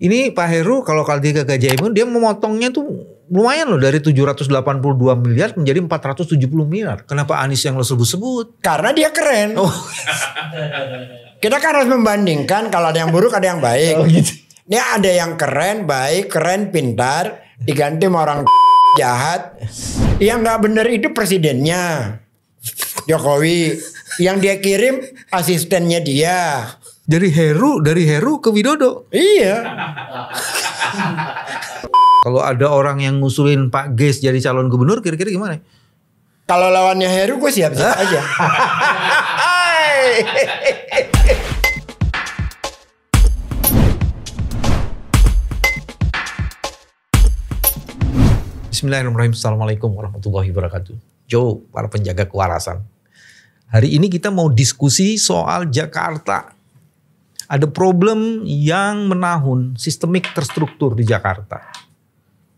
Ini Pak Heru kalau kali ke Jaimun dia memotongnya tuh lumayan loh dari 782 miliar menjadi 470 miliar. Kenapa Anies yang lo sebut-sebut? Karena dia keren. Oh. Kita kan harus membandingkan kalau ada yang buruk ada yang baik. Oh, gitu. Ini ada yang keren, baik, keren, pintar, diganti sama orang jahat. Yang nggak bener itu presidennya. Jokowi yang dia kirim asistennya dia jadi Heru, dari Heru ke Widodo. Iya. Kalau ada orang yang ngusulin Pak Ges jadi calon gubernur, kira-kira gimana? Kalau lawannya Heru, gue siap-siap aja. Bismillahirrahmanirrahim. Assalamualaikum warahmatullahi wabarakatuh. Joe, para penjaga kewarasan. Hari ini kita mau diskusi soal Jakarta ada problem yang menahun, sistemik terstruktur di Jakarta.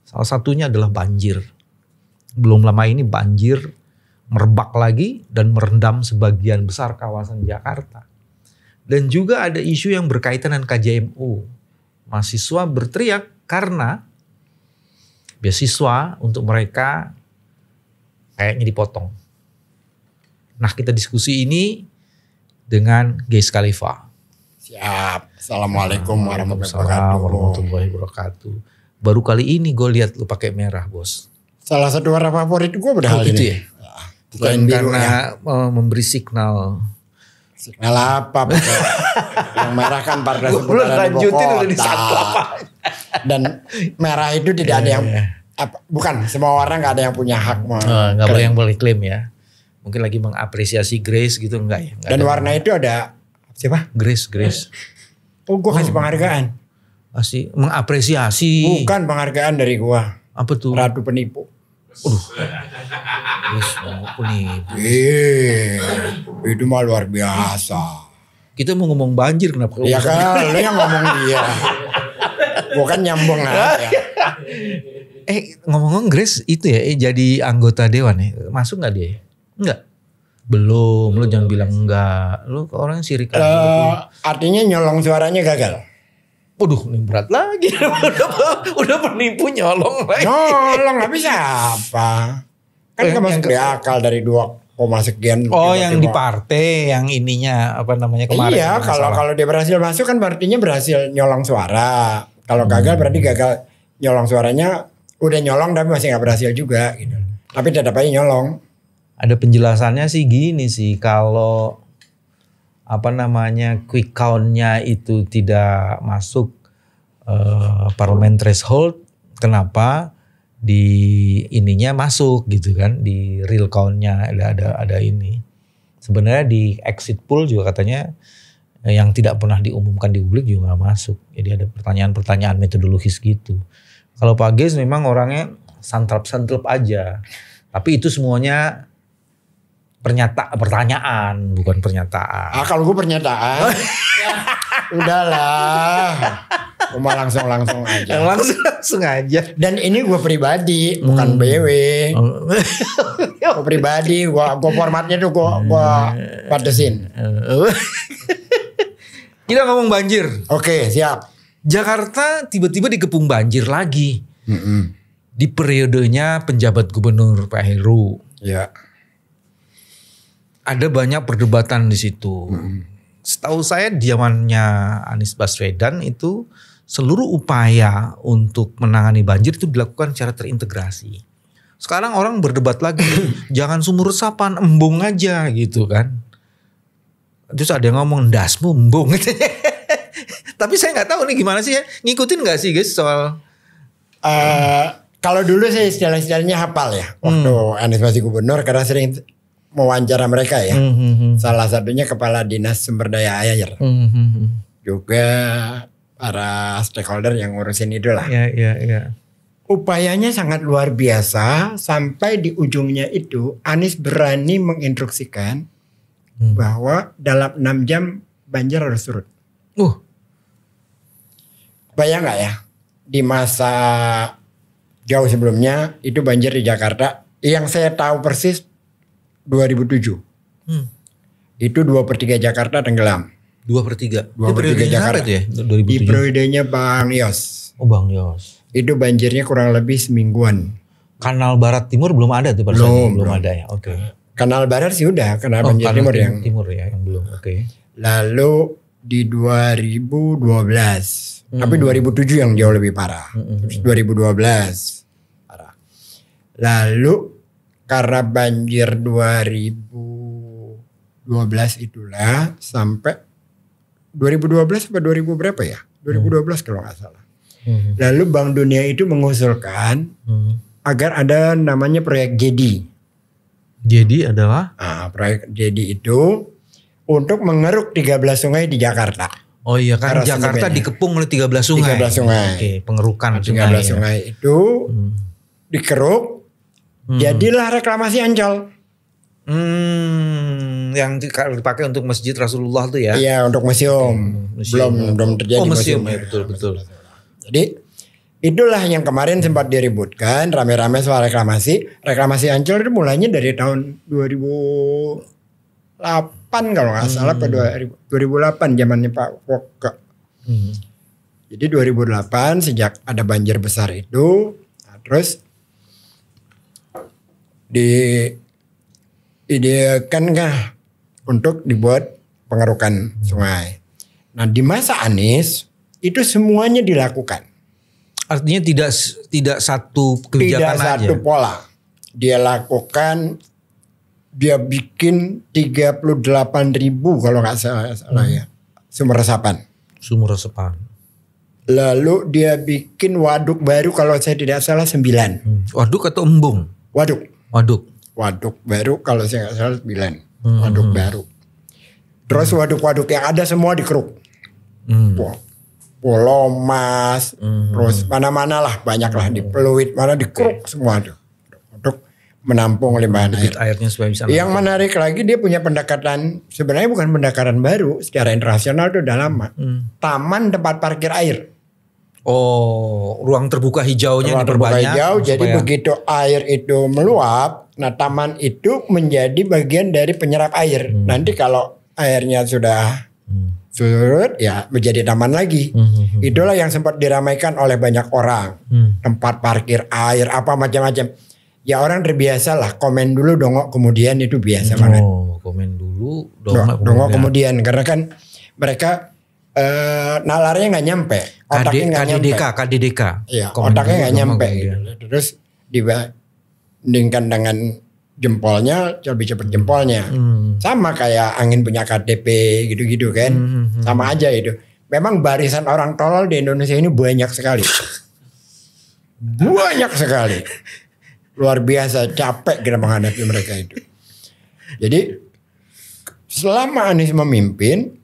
Salah satunya adalah banjir. Belum lama ini banjir merebak lagi dan merendam sebagian besar kawasan Jakarta. Dan juga ada isu yang berkaitan dengan KJMU. Mahasiswa berteriak karena beasiswa untuk mereka kayaknya dipotong. Nah kita diskusi ini dengan Gais Khalifa. Siap. Assalamualaikum warahmatullahi wabarakatuh. Baru kali ini gue lihat lu pakai merah, bos. Salah satu warna favorit gue padahal oh, gitu ini. ya. Ah, bukan karena memberi signal. Signal apa? Yang merah kan pada seputaran lanjutin udah di satu Dan merah itu tidak ada yang iya. apa, bukan semua orang nggak ada yang punya hak mau ah, nggak boleh yang boleh klaim ya mungkin lagi mengapresiasi Grace gitu enggak ya enggak dan warna itu ada Siapa? Grace, Grace. Oh, gue kasih oh. penghargaan. Kasih mengapresiasi. Bukan penghargaan dari gue. Apa tuh? Ratu penipu. Aduh. Grace oh, penipu. Iya. Itu mah luar biasa. Kita mau ngomong banjir kenapa? Iya, iya. kan, lu yang ngomong dia. Gue kan nyambung lah. eh ngomong-ngomong Grace itu ya eh, jadi anggota dewan ya. Masuk nggak dia? Enggak. Ya? Belum, lu jangan bilang enggak. Lu orang sirik aja. Uh, artinya nyolong suaranya gagal. Waduh, ini berat lagi. udah, udah penipu nyolong lagi. Nyolong tapi siapa? Kan eh, gak masuk di akal dari dua koma sekian. Oh, tiba -tiba. yang di partai, yang ininya apa namanya kemarin? Iya, kalau kalau dia berhasil masuk kan artinya berhasil nyolong suara. Kalau hmm. gagal berarti gagal nyolong suaranya. Udah nyolong tapi masih nggak berhasil juga gitu. Tapi tetap aja nyolong ada penjelasannya sih gini sih kalau apa namanya quick countnya itu tidak masuk uh, eh, parlemen threshold kenapa di ininya masuk gitu kan di real countnya ada ada ada ini sebenarnya di exit pool juga katanya eh, yang tidak pernah diumumkan di publik juga masuk jadi ada pertanyaan-pertanyaan metodologis gitu kalau Pak Ges memang orangnya santrap-santrap aja tapi itu semuanya Pernyata pertanyaan bukan pernyataan. Ah kalau gue pernyataan, udahlah. Cuma langsung langsung aja. Langsung langsung aja. Dan ini gue pribadi, hmm. bukan BW. Oh. gue pribadi, gue gue formatnya tuh gue hmm. gue Padesin. Oh. Kita ngomong banjir. Oke, siap. Jakarta tiba-tiba dikepung banjir lagi. Hmm -hmm. Di periodenya penjabat gubernur Pak Heru. Ya ada banyak perdebatan di situ. Hmm. Setahu saya diamannya Anies Baswedan itu seluruh upaya untuk menangani banjir itu dilakukan secara terintegrasi. Sekarang orang berdebat lagi, jangan sumur resapan, embung aja gitu kan. Terus ada yang ngomong dasmu embung. Tapi saya nggak tahu nih gimana sih ya, ngikutin nggak sih guys soal uh, kalau dulu saya istilah-istilahnya hafal ya waktu hmm. Anies masih gubernur karena sering mewawancara mereka ya. Mm-hmm. Salah satunya kepala dinas sumber daya air. Mm-hmm. Juga para stakeholder yang ngurusin itu lah. Yeah, yeah, yeah. Upayanya sangat luar biasa sampai di ujungnya itu Anies berani menginstruksikan mm. bahwa dalam 6 jam banjir harus surut. Uh. Bayang nggak ya? Di masa jauh sebelumnya itu banjir di Jakarta yang saya tahu persis 2007. Hmm. Itu 2 per 3 Jakarta tenggelam. 2 per 3? 2 per 3 Jakarta. Itu ya? 2007. Di periodenya Bang Yos. Oh Bang Yos. Itu banjirnya kurang lebih semingguan. Kanal Barat Timur belum ada tuh pada belum, belum, belum ada ya. Oke. Okay. Kanal Barat sih udah, kanal oh, banjir kanal timur tim, yang timur ya yang belum. Oke. Okay. Lalu di 2012. Hmm. Tapi 2007 yang jauh lebih parah. Hmm. hmm, hmm. Terus 2012 parah. Lalu karena banjir 2012 itulah sampai 2012 sampai 2000 berapa ya? 2012 hmm. kalau nggak salah. Hmm. Lalu Bank Dunia itu mengusulkan hmm. agar ada namanya proyek JD. JD adalah? Nah, proyek JD itu untuk mengeruk 13 sungai di Jakarta. Oh iya kan Jakarta sungainya. dikepung oleh 13 sungai. 13 sungai. Oke, pengerukan 13 nah, sungai. Ya. sungai ya. itu hmm. dikeruk Hmm. Jadilah reklamasi Ancol. Hmm, yang dipakai untuk masjid Rasulullah tuh ya? Iya, untuk museum. Hmm, museum. Belum ya. belum terjadi oh, museum. museum. Ya. ya, betul betul. Jadi itulah yang kemarin sempat diributkan rame-rame soal reklamasi. Reklamasi Ancol itu mulainya dari tahun 2008 kalau nggak salah hmm. ke 2008 zamannya Pak Wokke. Hmm. Jadi 2008 sejak ada banjir besar itu, nah terus diidekankah untuk dibuat pengerukan sungai. Nah di masa Anies itu semuanya dilakukan. Artinya tidak tidak satu kebijakan tidak aja. satu pola. Dia lakukan dia bikin 38 ribu kalau nggak salah, salah ya sumur resapan. Sumur resapan. Lalu dia bikin waduk baru kalau saya tidak salah sembilan. Hmm. Waduk atau embung? Waduk. Waduk. Waduk baru kalau saya nggak salah bilang, Hmm. Waduk hmm. baru. Terus waduk-waduk yang ada semua dikeruk. Hmm. Pulau Mas, hmm. terus mana-mana lah banyak lah di hmm. Peluit, mana di Kruk okay. semua tuh untuk menampung limbah air. airnya supaya bisa. Yang menarik lagi dia punya pendekatan sebenarnya bukan pendekatan baru secara internasional itu udah lama. Hmm. Taman tempat parkir air. Oh, ruang terbuka hijaunya ruang diperbanyak. Terbuka hijau, supaya... jadi begitu air itu meluap, nah taman itu menjadi bagian dari penyerap air. Hmm. Nanti kalau airnya sudah hmm. surut, ya menjadi taman lagi. Hmm. hmm, hmm, hmm. Itulah yang sempat diramaikan oleh banyak orang. Hmm. Tempat parkir air, apa macam-macam. Ya orang terbiasa lah, komen dulu dongok kemudian itu biasa oh, banget. Oh, komen dulu dongok, dongok kemudian. kemudian. Karena kan mereka uh, nalarnya nggak nyampe, otaknya nggak nyampe. KDDK, Iya, otaknya nggak nyampe. Gitu. gitu. Terus dibandingkan dengan jempolnya lebih cepat jempolnya. Hmm. Sama kayak angin punya KTP gitu-gitu kan. Hmm, hmm, hmm, Sama aja itu. Memang barisan orang tolol di Indonesia ini banyak sekali. banyak sekali. Luar biasa capek kita menghadapi mereka itu. Jadi selama Anies memimpin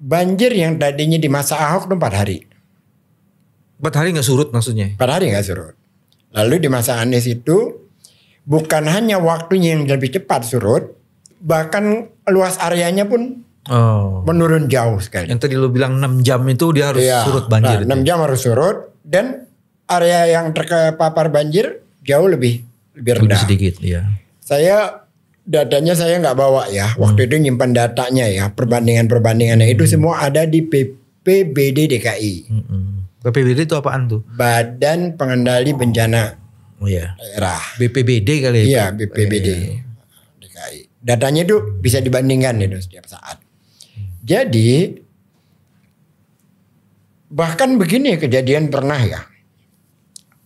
banjir yang tadinya di masa Ahok itu empat hari. Empat hari nggak surut maksudnya? Empat hari nggak surut. Lalu di masa Anies itu bukan hanya waktunya yang lebih cepat surut, bahkan luas areanya pun oh. menurun jauh sekali. Yang tadi lu bilang 6 jam itu dia harus iya, surut banjir. Nah, 6 ya? jam harus surut dan area yang terpapar banjir jauh lebih lebih rendah. Lebih sedikit, ya. Saya datanya saya nggak bawa ya. Waktu hmm. itu nyimpan datanya ya, perbandingan-perbandingannya itu hmm. semua ada di PPBD DKI. Hmm. hmm. BPBD itu apaan tuh? Badan Pengendali Bencana oh, iya. Daerah. BPBD kali ya? Iya, oh, BPBD iya, iya, iya. DKI. Datanya itu bisa dibandingkan itu setiap saat. Jadi bahkan begini kejadian pernah ya.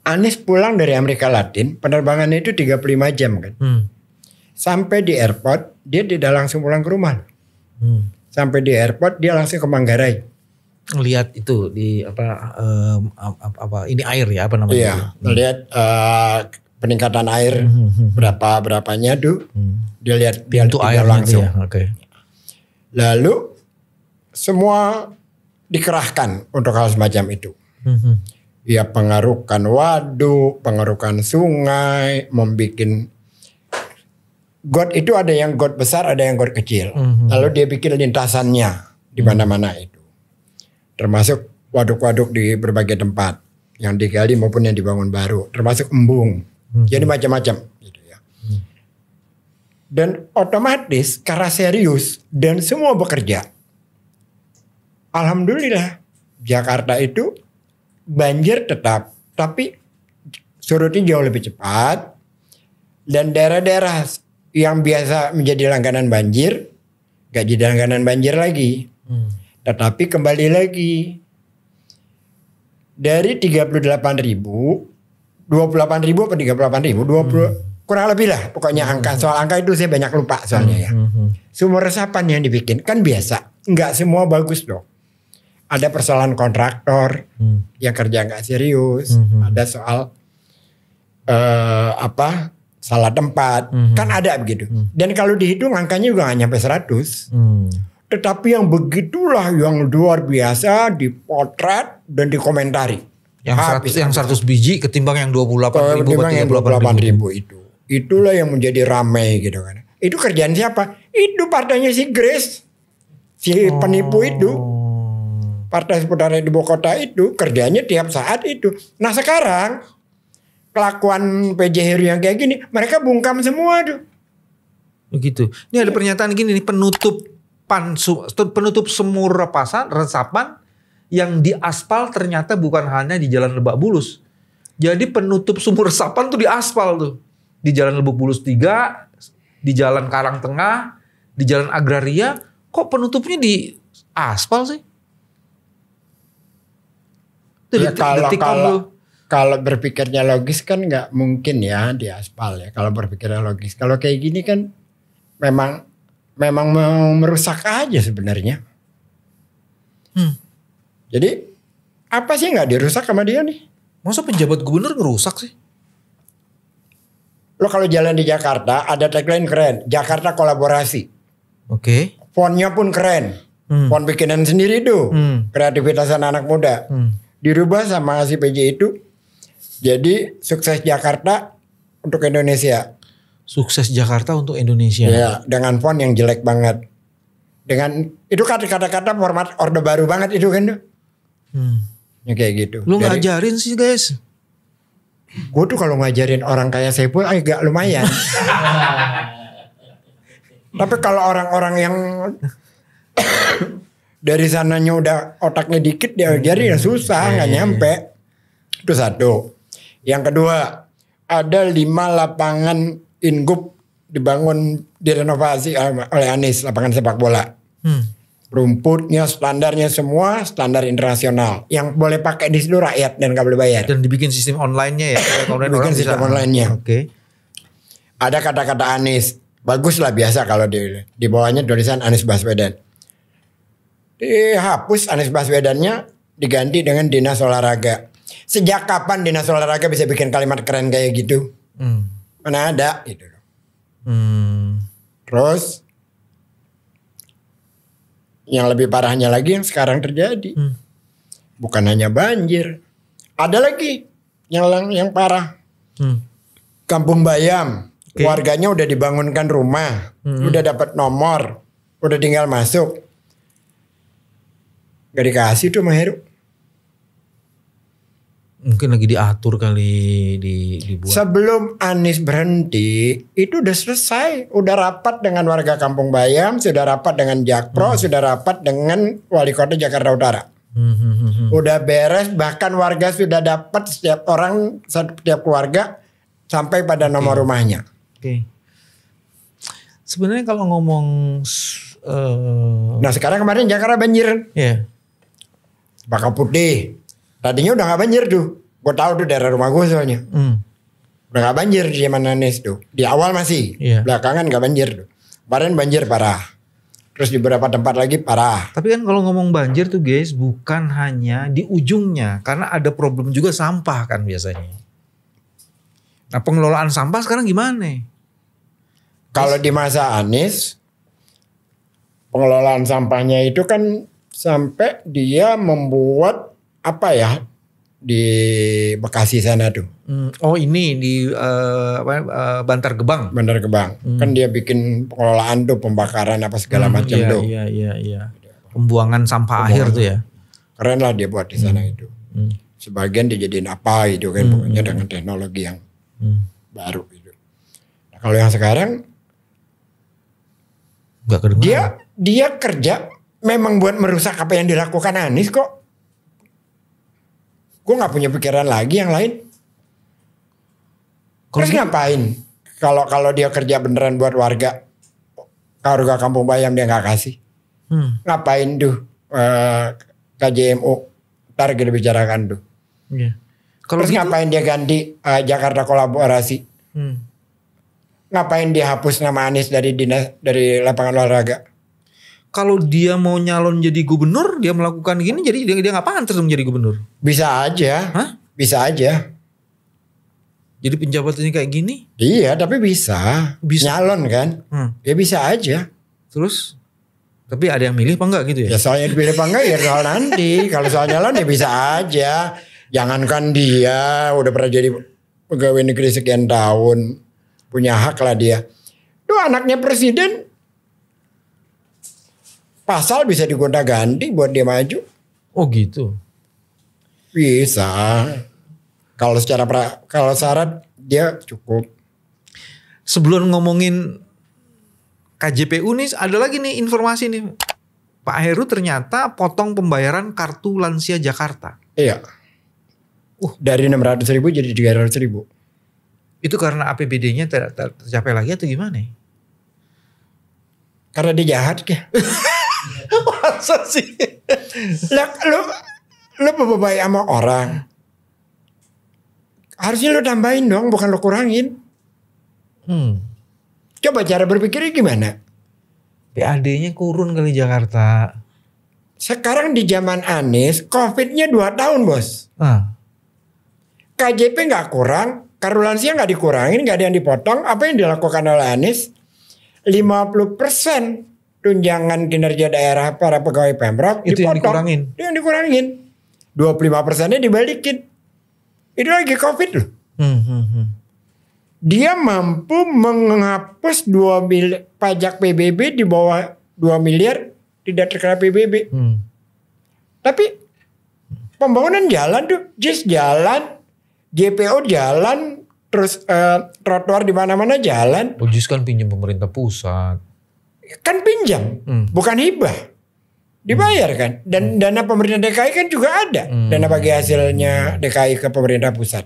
Anies pulang dari Amerika Latin, penerbangannya itu 35 jam kan. Hmm Sampai di airport, dia tidak langsung pulang ke rumah. Hmm. Sampai di airport, dia langsung ke Manggarai. Lihat itu di apa um, apa, apa ini air ya apa namanya? Iya, hmm. lihat uh, eh, peningkatan air hmm. hmm, hmm berapa berapanya tuh. Hmm. Dia lihat dia itu air langsung. Ya. Okay. Lalu semua dikerahkan untuk hal semacam itu. Hmm ya pengarukan waduk, pengarukan sungai, membuat God itu ada yang God besar, ada yang God kecil. Mm -hmm. Lalu dia bikin lintasannya di mhm. mana-mana itu. Termasuk waduk-waduk di berbagai tempat yang digali maupun yang dibangun baru, termasuk embung. Mm -hmm. Jadi macam-macam gitu ya. Mm. Dan otomatis karena serius dan semua bekerja. Alhamdulillah Jakarta itu banjir tetap, tapi surutnya jauh lebih cepat dan daerah-daerah yang biasa menjadi langganan banjir gak jadi langganan banjir lagi. Hmm. Tetapi kembali lagi dari 38 ribu, 28 ribu puluh 38 ribu, 20 hmm. kurang lebih lah pokoknya hmm. angka soal angka itu saya banyak lupa hmm. soalnya ya. Hmm. hmm. Sumur resapan yang dibikin kan biasa, nggak semua bagus dong. Ada persoalan kontraktor hmm. yang kerja nggak serius, hmm. ada soal uh, apa salah tempat hmm. kan ada begitu hmm. dan kalau dihitung angkanya juga nggak nyampe 100 hmm. tetapi yang begitulah yang luar biasa dipotret dan dikomentari yang Habis 100 yang 100 biji ketimbang yang 28 ribu ketimbang yang 28 ribu. itu itulah yang menjadi ramai gitu kan itu kerjaan siapa itu partainya si Grace si oh. penipu itu partai seputar di ibu itu kerjanya tiap saat itu nah sekarang kelakuan PJ Heru yang kayak gini, mereka bungkam semua tuh. Begitu. Oh, Ini ada iya. pernyataan gini nih penutup pansu penutup semur pasan resapan yang di aspal ternyata bukan hanya di Jalan Lebak Bulus. Jadi penutup sumur resapan tuh aspal tuh. Di Jalan Lebak Bulus 3, di Jalan Karang Tengah, di Jalan Agraria, kok penutupnya di aspal sih? ya, kalau, kalau, kalau berpikirnya logis kan nggak mungkin ya di aspal ya kalau berpikirnya logis. Kalau kayak gini kan memang memang mau merusak aja sebenarnya. Hmm. Jadi apa sih nggak dirusak sama dia nih? Masa pejabat gubernur ngerusak sih? Lo kalau jalan di Jakarta ada tagline keren, Jakarta kolaborasi. Oke. Okay. Fontnya pun keren, hmm. font bikinan sendiri tuh, hmm. kreativitas anak, -anak muda. Hmm dirubah sama si PJ itu jadi sukses Jakarta untuk Indonesia. Sukses Jakarta untuk Indonesia. Ya, dengan font yang jelek banget. Dengan itu kata-kata format orde baru banget itu kan. Hmm. Ya, kayak gitu. Lu Jadi, ngajarin sih guys. Gue tuh kalau ngajarin orang kayak saya ah, pun agak lumayan. Tapi kalau orang-orang yang dari sananya udah otaknya dikit dia hmm. ya susah iya, nggak hmm. nyampe itu satu yang kedua, ada lima lapangan ingup dibangun direnovasi oleh Anies lapangan sepak bola. Hmm. Rumputnya, standarnya semua standar internasional yang boleh pakai di seluruh rakyat dan nggak boleh bayar. Dan dibikin sistem online-nya ya. dibikin sistem online-nya. Oke. Okay. Ada kata-kata Anies, bagus lah biasa kalau di di bawahnya tulisan Anies Baswedan. Dihapus Anies Baswedannya diganti dengan dinas olahraga. Sejak kapan dinas olahraga bisa bikin kalimat keren kayak gitu? Hmm. Mana ada gitu loh. Hmm. Terus yang lebih parahnya lagi yang sekarang terjadi. Hmm. Bukan hanya banjir. Ada lagi yang yang parah. Hmm. Kampung Bayam, okay. warganya udah dibangunkan rumah, hmm. udah dapat nomor, udah tinggal masuk. Gak dikasih tuh Maheru mungkin lagi diatur kali di dibuat. Sebelum Anies berhenti, itu udah selesai, udah rapat dengan warga Kampung Bayam, sudah rapat dengan Jakpro, hmm. sudah rapat dengan Wali Kota Jakarta Utara. Hmm, hmm, hmm, hmm. Udah beres, bahkan warga sudah dapat setiap orang setiap keluarga sampai pada nomor okay. rumahnya. Oke. Okay. Sebenarnya kalau ngomong uh... Nah, sekarang kemarin Jakarta banjir. Iya. Yeah. Bakal putih Tadinya udah gak banjir tuh. Gue tahu tuh daerah rumah gue soalnya. Hmm. Udah gak banjir di zaman Anies tuh. Di awal masih. Yeah. Belakangan gak banjir tuh. Kemarin banjir parah. Terus di beberapa tempat lagi parah. Tapi kan kalau ngomong banjir tuh guys bukan hanya di ujungnya. Karena ada problem juga sampah kan biasanya. Nah pengelolaan sampah sekarang gimana? Kalau di masa Anies. Pengelolaan sampahnya itu kan sampai dia membuat apa ya di Bekasi sana tuh. Hmm. Oh ini di uh, uh, Bantar Gebang. Bantar Gebang. Hmm. Kan dia bikin pengelolaan tuh pembakaran apa segala hmm, macam iya, tuh. Iya iya iya. Pembuangan sampah Pembuangan. akhir tuh ya. Keren lah dia buat di sana hmm. itu. Hmm. Sebagian dijadiin apa itu kan hmm. pokoknya hmm. dengan teknologi yang hmm. baru itu. Nah, kalau yang sekarang Gak dia dia kerja memang buat merusak apa yang dilakukan Anies kok gue nggak punya pikiran lagi yang lain. Terus ngapain? Kalau kalau dia kerja beneran buat warga, warga kampung bayam dia nggak kasih. Hmm. Ngapain tuh uh, eh, KJMU? Ntar kita bicarakan tuh. Yeah. Kalo Terus gitu, ngapain dia ganti uh, Jakarta kolaborasi? Hmm. Ngapain dia hapus nama Anies dari dinas dari lapangan olahraga? kalau dia mau nyalon jadi gubernur, dia melakukan gini, jadi dia dia nggak pantas menjadi gubernur. Bisa aja. Hah? Bisa aja. Jadi penjabat ini kayak gini? Iya, tapi bisa. Bisa. Nyalon kan? Hmm. Ya bisa aja. Terus? Tapi ada yang milih apa enggak gitu ya? Ya soalnya dipilih apa enggak ya soal nanti. Kalau soal nyalon ya bisa aja. Jangankan dia udah pernah jadi pegawai negeri sekian tahun. Punya hak lah dia. Tuh anaknya presiden pasal bisa digonta ganti buat dia maju. Oh gitu. Bisa. Kalau secara pra, kalau syarat dia cukup. Sebelum ngomongin KJPU nih ada lagi nih informasi nih. Pak Heru ternyata potong pembayaran kartu lansia Jakarta. Iya. Uh, dari 600 ribu jadi 300 ribu. Itu karena APBD-nya tidak tercapai lagi atau gimana? Karena dia jahat ya. Masa sih? Lek, lu lu berbaik sama orang. Harusnya lu tambahin dong, bukan lu kurangin. Hmm. Coba cara berpikirnya gimana? PAD-nya kurun kali Jakarta. Sekarang di zaman Anies, COVID-nya 2 tahun bos. Hmm. Ah. KJP nggak kurang, kartu nggak dikurangin, nggak ada yang dipotong. Apa yang dilakukan oleh Anies? 50 persen tunjangan kinerja daerah para pegawai Pemprov itu dipotong. yang dikurangin. Itu yang dikurangin. 25 persennya dibalikin. Itu lagi COVID loh. Hmm, hmm, hmm. Dia mampu menghapus dua miliar pajak PBB di bawah 2 miliar tidak terkena PBB. Hmm. Tapi pembangunan jalan tuh, JIS jalan, JPO jalan, terus uh, trotoar di mana-mana jalan. Oh, JIS kan pinjam pemerintah pusat kan pinjam, hmm. bukan hibah. Dibayar kan. Dan hmm. dana pemerintah DKI kan juga ada. Hmm. Dana bagi hasilnya DKI ke pemerintah pusat.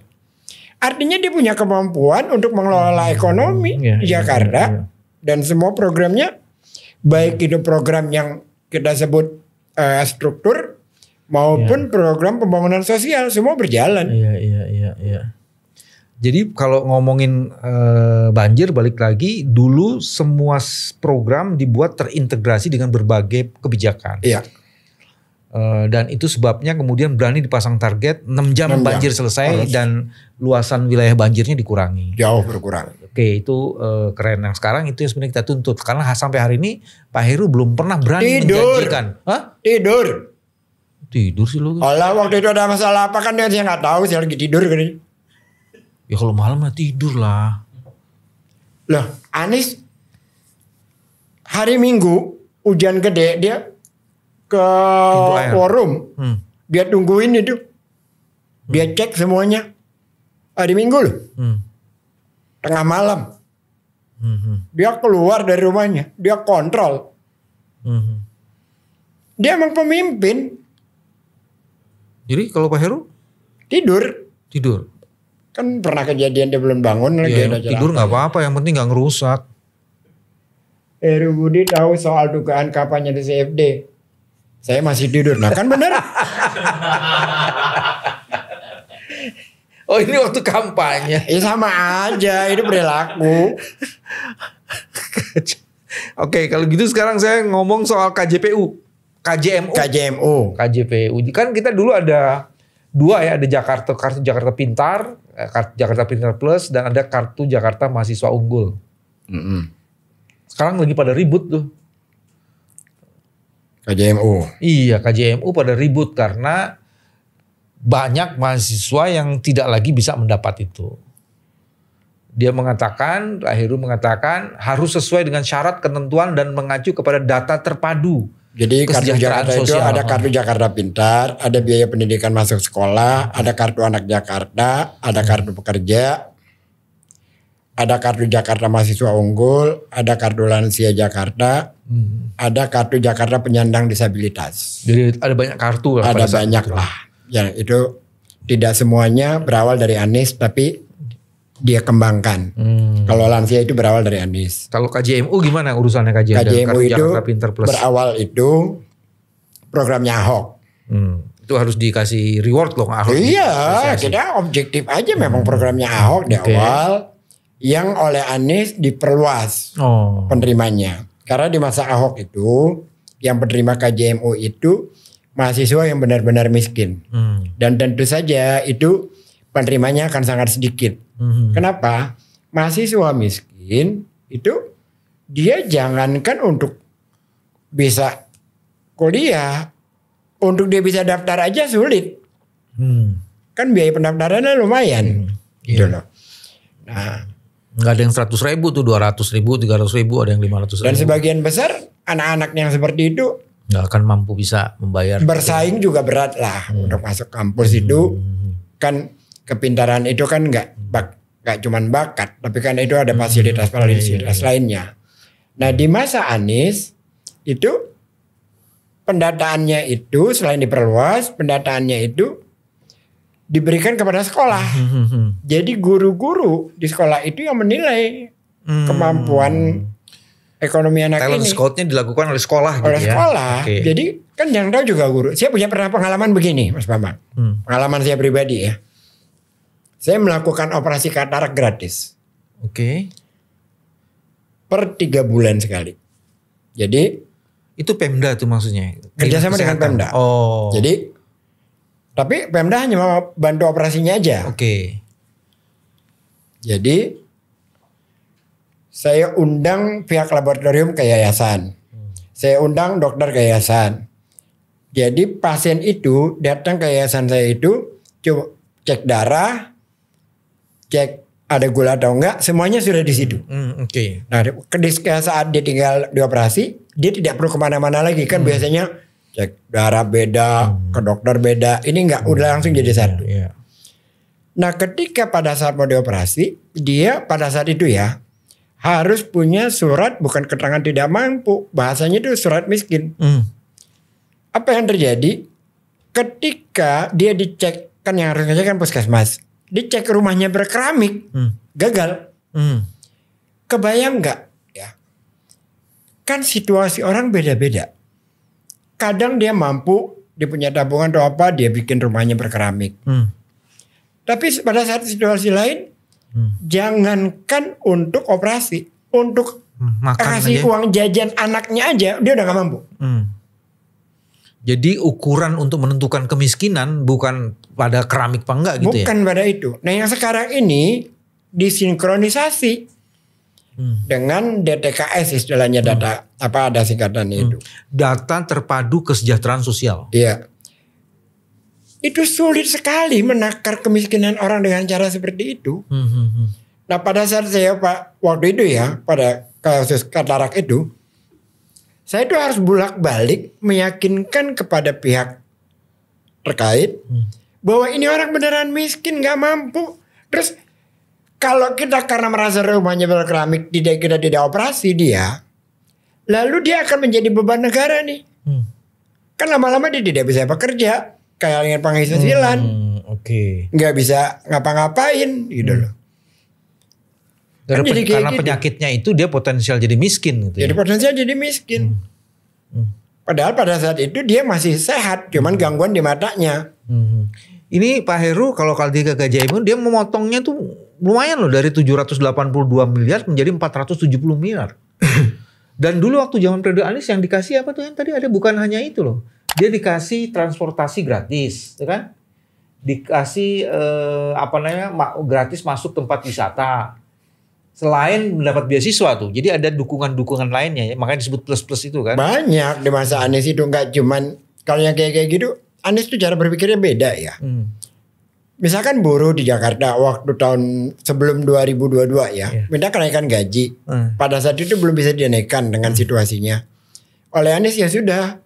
Artinya dia punya kemampuan untuk mengelola hmm. ekonomi hmm. ya, Jakarta yeah, yeah. dan semua programnya baik itu program yang kita sebut uh, struktur maupun yeah. program pembangunan sosial semua berjalan. yeah, yeah, yeah, yeah. Jadi kalau ngomongin e, banjir balik lagi dulu semua program dibuat terintegrasi dengan berbagai kebijakan. Iya. E, dan itu sebabnya kemudian berani dipasang target 6 jam 6 banjir selesai Harus. dan luasan wilayah banjirnya dikurangi. Jauh berkurang. Oke itu e, keren. Yang sekarang itu yang sebenarnya kita tuntut karena sampai hari ini Pak Heru belum pernah berani Tidur. menjanjikan. Hah? Tidur. Tidur sih lu. Kalau waktu itu ada masalah apa kan dia nggak tahu sih lagi tidur kan. Ya kalau malam lah tidur lah. Loh Anies hari Minggu hujan gede dia ke forum. Hmm. Dia tungguin itu. Dia hmm. cek semuanya. Hari Minggu loh. Hmm. Tengah malam. Hmm. Dia keluar dari rumahnya. Dia kontrol. Hmm. Dia emang pemimpin. Jadi kalau Pak Heru? Tidur. Tidur. Kan pernah kejadian dia belum bangun lagi ya, ada Tidur nggak apa-apa, yang penting nggak ngerusak. Heru Budi tahu soal dugaan kampanye di CFD. Saya masih tidur. Nah kan bener. oh ini waktu kampanye. Ya sama aja, itu berlaku. Oke kalau gitu sekarang saya ngomong soal KJPU. KJMU. KJMU. KJPU. Kan kita dulu ada dua ya, ada Jakarta Kartu Jakarta Pintar Eh, Jakarta Pintar Plus dan ada kartu Jakarta Mahasiswa Unggul. Mm -hmm. Sekarang lagi pada ribut tuh. KJMU. Iya, KJMU pada ribut karena banyak mahasiswa yang tidak lagi bisa mendapat itu. Dia mengatakan, Heru mengatakan harus sesuai dengan syarat ketentuan dan mengacu kepada data terpadu jadi kartu Jakarta itu ada kartu Jakarta Pintar, ada biaya pendidikan masuk sekolah, ada kartu anak Jakarta, ada hmm. kartu pekerja, ada kartu Jakarta Mahasiswa Unggul, ada kartu Lansia Jakarta, hmm. ada kartu Jakarta Penyandang Disabilitas. Jadi ada banyak kartu lah. Ada banyak itu. lah. Ya itu tidak semuanya berawal dari Anies, tapi dia kembangkan. Hmm. Kalau Lansia itu berawal dari Anies. Kalau KJMU gimana urusannya KJMU? KJMU itu Plus. berawal itu programnya Ahok. Hmm. Itu harus dikasih reward loh Ahok. Iya, kita objektif aja hmm. memang programnya Ahok di okay. awal yang oleh Anies diperluas oh. penerimanya. Karena di masa Ahok itu yang penerima KJMU itu mahasiswa yang benar-benar miskin. Hmm. Dan tentu saja itu penerimanya akan sangat sedikit. Hmm. Kenapa? Mahasiswa miskin itu dia jangankan untuk bisa kuliah, untuk dia bisa daftar aja sulit. Hmm. Kan biaya pendaftarannya lumayan. Hmm. Gitu iya. loh. Nah, nggak ada yang seratus ribu tuh dua ratus ribu tiga ratus ribu ada yang lima ratus ribu dan sebagian besar anak-anak yang seperti itu nggak akan mampu bisa membayar bersaing itu. juga berat lah hmm. untuk masuk kampus itu hmm. kan kepintaran itu kan nggak bak nggak cuman bakat, tapi kan itu ada fasilitas-fasilitas hmm, iya, iya, iya. lainnya. Nah di masa Anies itu pendataannya itu selain diperluas, pendataannya itu diberikan kepada sekolah. Jadi guru-guru di sekolah itu yang menilai hmm. kemampuan ekonomi anak Talent ini. Talent scoutnya dilakukan oleh sekolah gitu oleh gitu ya. sekolah. Okay. Jadi kan yang tahu juga guru. Saya punya pernah pengalaman begini Mas Bambang. Hmm. Pengalaman saya pribadi ya. Saya melakukan operasi katarak gratis. Oke. Per tiga bulan sekali. Jadi itu Pemda tuh maksudnya. Kerjasama dengan Pemda. Oh. Jadi tapi Pemda hanya mau bantu operasinya aja. Oke. Jadi saya undang pihak laboratorium ke yayasan. Saya undang dokter ke yayasan. Jadi pasien itu datang ke yayasan saya itu coba cek darah, cek ada gula atau enggak, semuanya sudah di situ. Mm, Oke. Okay. Nah, ketika saat dia tinggal dioperasi, dia tidak perlu kemana-mana lagi kan mm. biasanya cek darah beda, mm. ke dokter beda. Ini enggak, mm. udah hmm. langsung jadi satu. Yeah, yeah. Nah, ketika pada saat mau dioperasi, dia pada saat itu ya harus punya surat bukan keterangan tidak mampu, bahasanya itu surat miskin. Mm. Apa yang terjadi ketika dia dicek kan yang harus harusnya kan puskesmas dicek rumahnya berkeramik, hmm. gagal. Hmm. Kebayang nggak? Ya, kan situasi orang beda-beda. Kadang dia mampu, dia punya tabungan atau apa, dia bikin rumahnya berkeramik. Hmm. Tapi pada saat situasi lain, hmm. jangankan untuk operasi, untuk hmm, Makan kasih aja. uang jajan anaknya aja, dia udah nggak mampu. Hmm jadi ukuran untuk menentukan kemiskinan bukan pada keramik apa enggak gitu bukan ya? Bukan pada itu. Nah yang sekarang ini disinkronisasi hmm. dengan DTKS istilahnya hmm. data hmm. apa ada singkatannya hmm. itu. Data terpadu kesejahteraan sosial. Iya. Itu sulit sekali menakar kemiskinan orang dengan cara seperti itu. Hmm. hmm, hmm. Nah pada saat saya pak waktu itu ya pada kasus katarak itu saya itu harus bolak-balik meyakinkan kepada pihak terkait hmm. bahwa ini orang beneran miskin nggak mampu terus kalau kita karena merasa rumahnya berkeramik tidak kita tidak operasi dia lalu dia akan menjadi beban negara nih hmm. kan lama-lama dia tidak bisa bekerja kayak dengan penghasilan hmm, oke okay. nggak bisa ngapa-ngapain gitu hmm. loh dari kan jadi karena gitu. penyakitnya itu dia potensial jadi miskin gitu. Ya. Jadi ya. potensial jadi miskin. Hmm. Hmm. Padahal pada saat itu dia masih sehat, cuman hmm. gangguan di matanya. Hmm. Ini Pak Heru kalau kaldi ke jaimun dia memotongnya tuh lumayan loh dari 782 miliar menjadi 470 miliar. Dan dulu waktu zaman periode Anies yang dikasih apa tuh yang tadi ada bukan hanya itu loh. Dia dikasih transportasi gratis, ya kan? Dikasih eh, apa namanya gratis masuk tempat wisata selain mendapat beasiswa tuh. Jadi ada dukungan-dukungan lainnya ya. Makanya disebut plus-plus itu kan. Banyak di masa Anies itu nggak cuman kalau yang kayak kayak gitu Anies tuh cara berpikirnya beda ya. Hmm. Misalkan buruh di Jakarta waktu tahun sebelum 2022 ya, yeah. minta kenaikan gaji. Hmm. Pada saat itu belum bisa dinaikkan dengan hmm. situasinya. Oleh Anies ya sudah,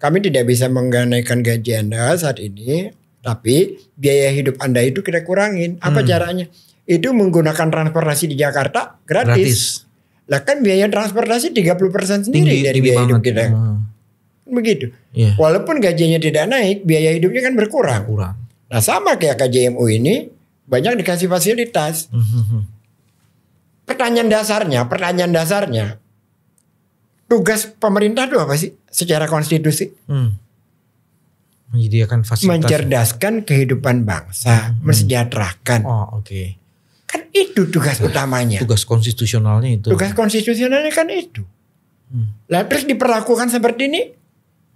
kami tidak bisa mengganaikan gaji Anda saat ini, tapi biaya hidup Anda itu kita kurangin. Apa hmm. caranya? itu menggunakan transportasi di Jakarta gratis. gratis. Lah kan biaya transportasi 30% sendiri tinggi, dari biaya hidup kita. Hmm. Begitu. Yeah. Walaupun gajinya tidak naik, biaya hidupnya kan berkurang. Kurang. Nah, sama kayak KJMU ini banyak dikasih fasilitas. Mm -hmm. Pertanyaan dasarnya, pertanyaan dasarnya tugas pemerintah itu apa sih secara konstitusi? Hmm. Menyediakan fasilitas mencerdaskan kehidupan bangsa, hmm. hmm. mensejahterakan. Oh, oke. Okay. Kan itu tugas nah, utamanya. Tugas konstitusionalnya itu. Tugas konstitusionalnya kan itu. Hmm. terus diperlakukan seperti ini.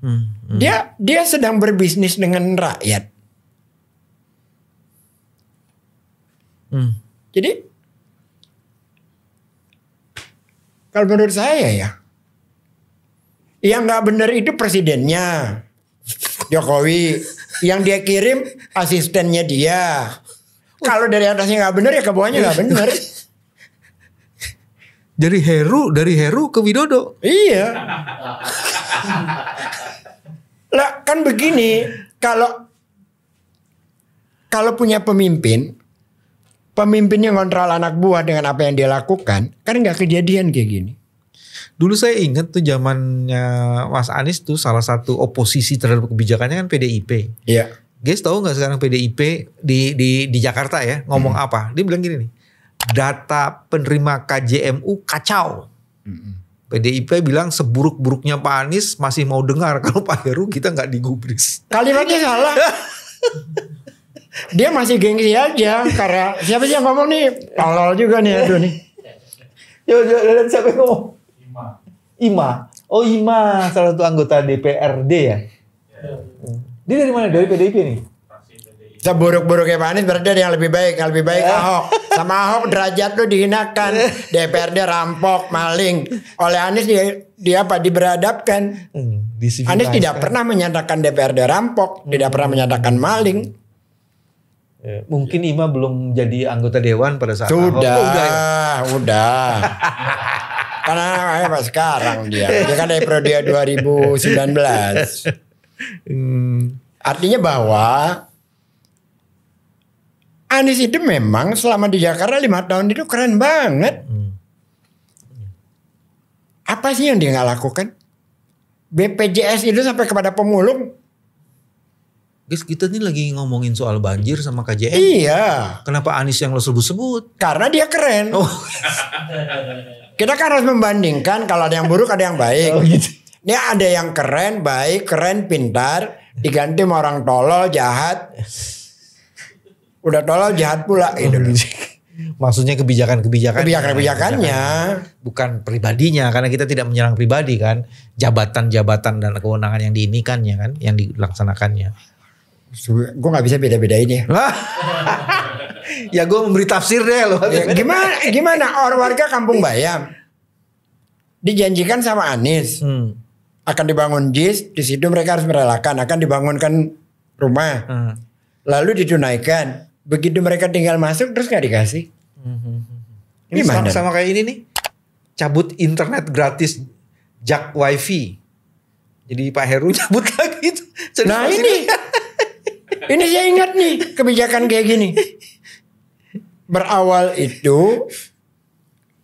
Hmm. Hmm. Dia dia sedang berbisnis dengan rakyat. Hmm. Jadi kalau menurut saya ya yang nggak benar itu presidennya Jokowi yang dia kirim asistennya dia kalau dari atasnya nggak bener ya ke bawahnya nggak iya. bener. Dari Heru, dari Heru ke Widodo. Iya. lah kan begini, kalau kalau punya pemimpin, pemimpinnya ngontrol anak buah dengan apa yang dia lakukan, kan nggak kejadian kayak gini. Dulu saya ingat tuh zamannya Mas Anies tuh salah satu oposisi terhadap kebijakannya kan PDIP. Iya. Guys tahu nggak sekarang PDIP di di di Jakarta ya ngomong hmm. apa? Dia bilang gini nih, data penerima KJMU kacau. Hmm. PDIP bilang seburuk-buruknya Pak Anies masih mau dengar kalau Pak Heru kita nggak digubris. Kalimatnya salah. Dia masih gengsi aja karena siapa sih yang ngomong nih? Tolol juga nih aduh nih. Yo, yo, siapa yang ngomong? Ima. Ima. Oh Ima salah satu anggota DPRD ya. Iya. Dia dari mana? Dari PDIP nih? Seburuk-buruknya Pak Anies berarti ada yang lebih baik, yang lebih baik yeah. Ahok. Sama Ahok derajat tuh dihinakan, DPRD ya. rampok, maling. Oleh Anies dia, dia apa diberadabkan. Hmm, Anies tidak pernah menyatakan DPRD rampok, hmm. tidak pernah menyatakan maling. Ya, mungkin Ima belum jadi anggota dewan pada saat sudah, Ahok. Sudah, oh, ya? udah, Karena apa sekarang dia, dia kan dari periode 2019 hmm. Artinya bahwa Anies itu memang selama di Jakarta lima tahun itu keren banget. Hmm. Apa sih yang dia nggak lakukan? BPJS itu sampai kepada pemulung. Guys kita ini lagi ngomongin soal banjir sama KJN. Iya. Kenapa Anies yang lo sebut-sebut? Karena dia keren. Oh. kita kan harus membandingkan kalau ada yang buruk ada yang baik. Oh, gitu. Ini ada yang keren, baik, keren, pintar, diganti sama orang tolol, jahat. Udah tolol, jahat pula gitu. Maksudnya kebijakan-kebijakan. Kebijakan-kebijakannya. Bukan pribadinya, karena kita tidak menyerang pribadi kan. Jabatan-jabatan dan kewenangan yang diinikannya kan, yang dilaksanakannya. Gue gak bisa beda beda ini ya. ya gue memberi tafsir deh loh. Ya, gimana, gimana orang warga kampung bayam dijanjikan sama Anies. Hmm akan dibangun JIS, di situ mereka harus merelakan akan dibangunkan rumah. Hmm. Lalu ditunaikan. Begitu mereka tinggal masuk terus nggak dikasih. Hmm. Ini Gimana? Sama, kayak ini nih. Cabut internet gratis jack wifi. Jadi Pak Heru cabut lagi itu. Nah ini. ini saya ingat nih kebijakan kayak gini. Berawal itu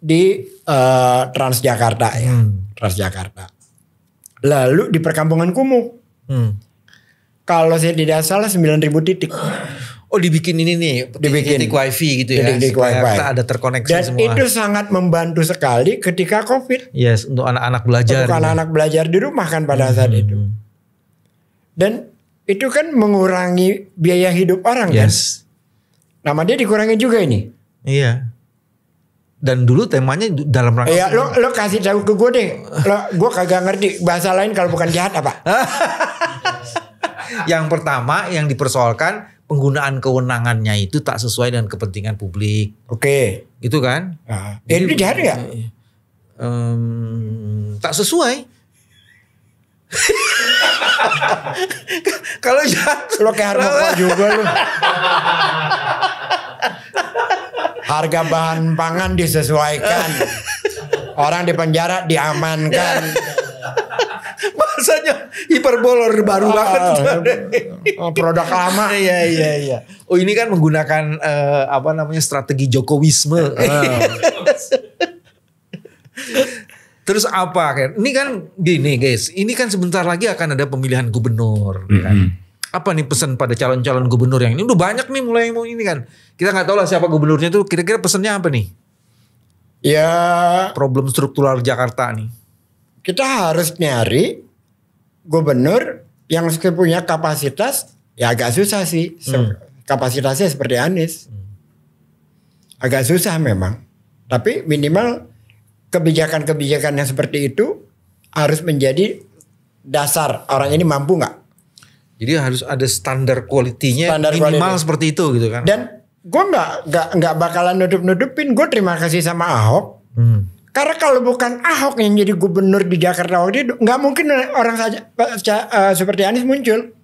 di uh, Transjakarta ya. Hmm. Transjakarta Lalu di perkampungan kumuh. Hmm. Kalau saya tidak salah 9000 titik. Oh dibikin ini nih, dibikin titik wifi gitu ya. Titik, titik wifi. Kita ada terkoneksi Dan semua. Dan itu sangat membantu sekali ketika COVID. Yes, untuk anak-anak belajar. Untuk gitu ya. anak-anak belajar di rumah kan pada hmm. saat itu. Dan itu kan mengurangi biaya hidup orang kan? yes. kan. Nama dia dikurangi juga ini. Iya dan dulu temanya dalam rangka Iya, lo lo kasih tahu ke gue deh lo gue kagak ngerti bahasa lain kalau bukan jahat apa yang pertama yang dipersoalkan penggunaan kewenangannya itu tak sesuai dengan kepentingan publik oke okay. gitu kan uh, ya, itu jahat ya? um, tak sesuai kalau jahat lo kayak juga lo harga bahan pangan disesuaikan. Orang di penjara diamankan. Bahasanya hiperbolor baru oh, banget. Oh, produk lama. Iya iya iya. Oh ini kan menggunakan uh, apa namanya strategi Jokowisme. Terus apa kan? Ini kan gini guys, ini kan sebentar lagi akan ada pemilihan gubernur mm -hmm. kan apa nih pesan pada calon-calon gubernur yang ini udah banyak nih mulai mau ini kan kita nggak tahu lah siapa gubernurnya tuh kira-kira pesannya apa nih ya problem struktural Jakarta nih kita harus nyari gubernur yang punya kapasitas ya agak susah sih hmm. kapasitasnya seperti Anies hmm. agak susah memang tapi minimal kebijakan-kebijakan yang seperti itu harus menjadi dasar orang ini mampu nggak jadi harus ada standar kualitinya standar minimal quality. seperti itu gitu kan. Dan gue nggak nggak nggak bakalan nudup nudupin gue terima kasih sama Ahok. Hmm. Karena kalau bukan Ahok yang jadi gubernur di Jakarta waktu itu nggak mungkin orang saja uh, seperti Anies muncul.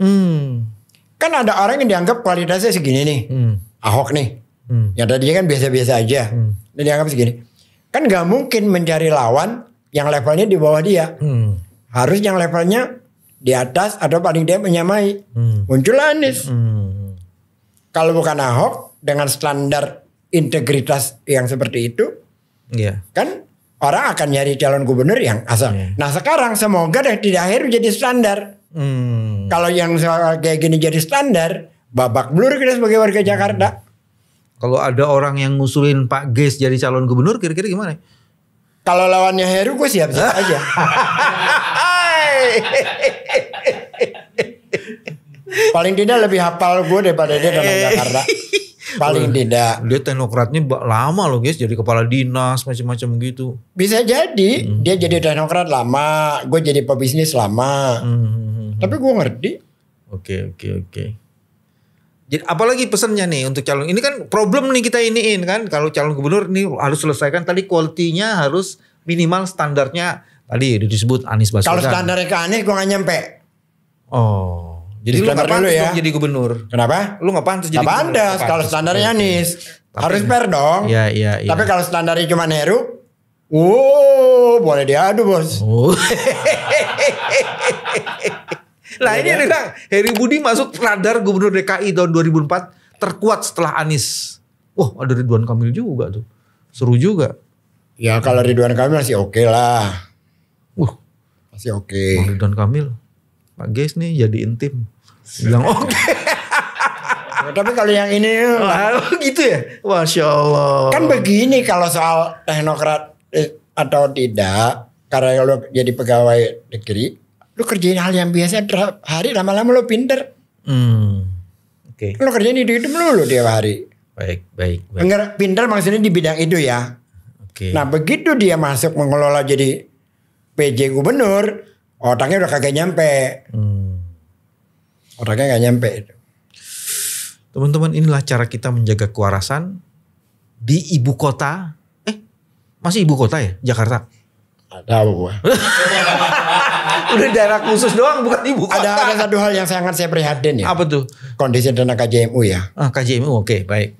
Hmm. Kan ada orang yang dianggap kualitasnya segini nih. Hmm. Ahok nih. Hmm. Yang tadinya kan biasa-biasa aja. Hmm. Dan dianggap segini. Kan nggak mungkin mencari lawan yang levelnya di bawah dia. Hmm. Harus yang levelnya di atas atau paling dia menyamai. Hmm. muncul Anies. Hmm. Kalau bukan Ahok dengan standar integritas yang seperti itu, yeah. kan orang akan nyari calon gubernur yang asal. Yeah. Nah sekarang semoga deh tidak akhir jadi standar. Hmm. Kalau yang kayak gini jadi standar, babak belur kita sebagai warga hmm. Jakarta. Kalau ada orang yang ngusulin Pak Ges jadi calon gubernur, kira-kira gimana? Kalau lawannya Heru, gue siap-siap aja. Paling tidak lebih hafal gue daripada dia dalam eh. Jakarta. Paling tidak. Dia teknokratnya lama loh guys, jadi kepala dinas macam-macam gitu. Bisa jadi hmm. dia jadi teknokrat lama, gue jadi pebisnis lama. Hmm. Tapi gue ngerti. Oke oke oke. Jadi apalagi pesannya nih untuk calon ini kan problem nih kita iniin kan kalau calon gubernur nih harus selesaikan tadi kualitinya harus minimal standarnya Tadi disebut Anies Baswedan. Kalau standar ke Anies gue gak nyampe. Oh. Jadi, jadi lu gak pantas ya. jadi gubernur. Kenapa? Lu gak pantas jadi gak gubernur. Pantas, kalau standarnya iya, Anies. Iya. Tapi, Harus iya. fair dong. Iya, iya, iya. Tapi kalau standarnya cuma Heru. Oh, boleh diadu bos. Oh. Lah ini bilang kan? Heri Budi masuk radar Gubernur DKI tahun 2004 terkuat setelah Anies. Wah ada Ridwan Kamil juga tuh. Seru juga. Ya kalau Ridwan Kamil sih oke okay lah. Masih oke. Okay. Ridwan Kamil, Pak Guys nih jadi intim. Bilang oke. Okay. Oh, tapi kalau yang ini Wah, gitu ya. Masya Allah. Kan begini kalau soal teknokrat eh, atau tidak. Karena lo jadi pegawai negeri. Lo kerjain hal yang biasa hari lama-lama lo pinter. Hmm. Oke. Okay. Lo kerjain itu itu lo lo tiap hari. Baik, baik, baik. Pinter maksudnya di bidang itu ya. Oke. Okay. Nah begitu dia masuk mengelola jadi PJ gubernur otaknya udah kagak nyampe. Hmm. Otaknya nggak nyampe. Teman-teman inilah cara kita menjaga kewarasan di ibu kota. Eh masih ibu kota ya Jakarta? Ada gua. Udah daerah khusus doang bukan ibu kota. Ada, ada satu hal yang sangat saya prihatin ya. Apa tuh? Kondisi dana KJMU ya. Ah, KJMU oke okay, baik.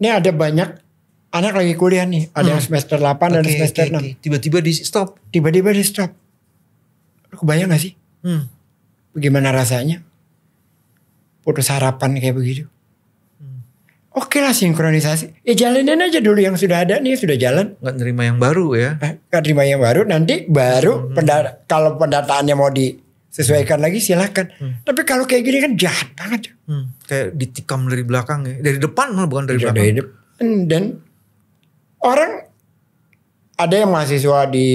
Ini ada banyak anak lagi kuliah nih, ada hmm. yang semester 8 okay, dan semester okay, 6. Okay. Tiba-tiba di stop. Tiba-tiba di stop. Lu kebayang gak sih? Hmm. Bagaimana rasanya? Putus harapan kayak begitu. Hmm. Oke okay lah sinkronisasi. Ya jalanin aja dulu yang sudah ada nih, sudah jalan. Gak nerima yang baru ya. Eh, gak nerima yang baru, nanti baru hmm. penda kalau pendataannya mau disesuaikan hmm. lagi silakan. Hmm. Tapi kalau kayak gini kan jahat banget. Hmm. Kayak ditikam dari belakang ya. Dari depan bukan dari Jadi iya, belakang. Dari depan. Dan orang ada yang mahasiswa di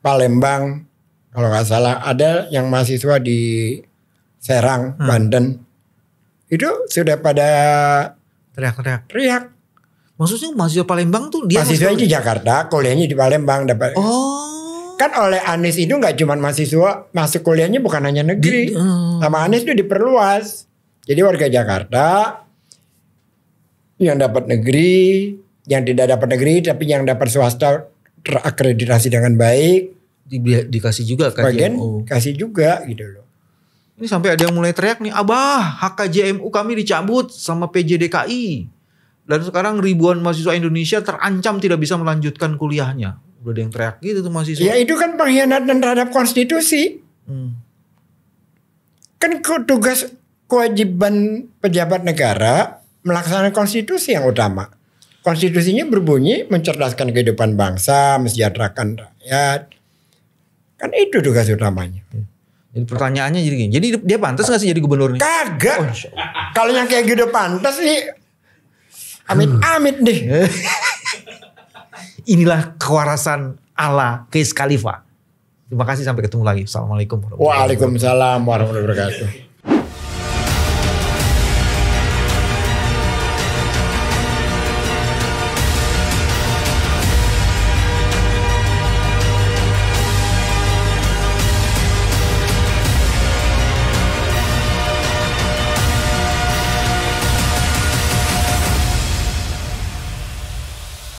Palembang kalau nggak salah ada yang mahasiswa di Serang hmm. Banten itu sudah pada teriak-teriak teriak maksudnya mahasiswa Palembang tuh dia mahasiswa di Jakarta kuliahnya di Palembang dapat oh kan oleh Anies itu nggak cuma mahasiswa masuk kuliahnya bukan hanya negeri oh. sama Anies itu diperluas jadi warga Jakarta yang dapat negeri yang tidak dapat negeri tapi yang dapat swasta terakreditasi dengan baik di, dikasih juga kan bagian kasih juga gitu loh ini sampai ada yang mulai teriak nih abah HKJMU kami dicabut sama PJDKI dan sekarang ribuan mahasiswa Indonesia terancam tidak bisa melanjutkan kuliahnya udah ada yang teriak gitu tuh mahasiswa ya itu kan pengkhianatan terhadap konstitusi hmm. kan tugas kewajiban pejabat negara melaksanakan konstitusi yang utama Konstitusinya berbunyi mencerdaskan kehidupan bangsa, mesejahterakan rakyat. Kan itu tugas utamanya. Hmm. Jadi pertanyaannya jadi gini. Jadi dia pantas gak sih jadi gubernur nih? Kagak. Oh, Kalau yang kayak gitu pantas nih. Amit-amit deh. Hmm. Inilah kewarasan ala Keis Khalifa. Terima kasih sampai ketemu lagi. Assalamualaikum warahmatullahi Waalaikumsalam warahmatullahi wabarakatuh.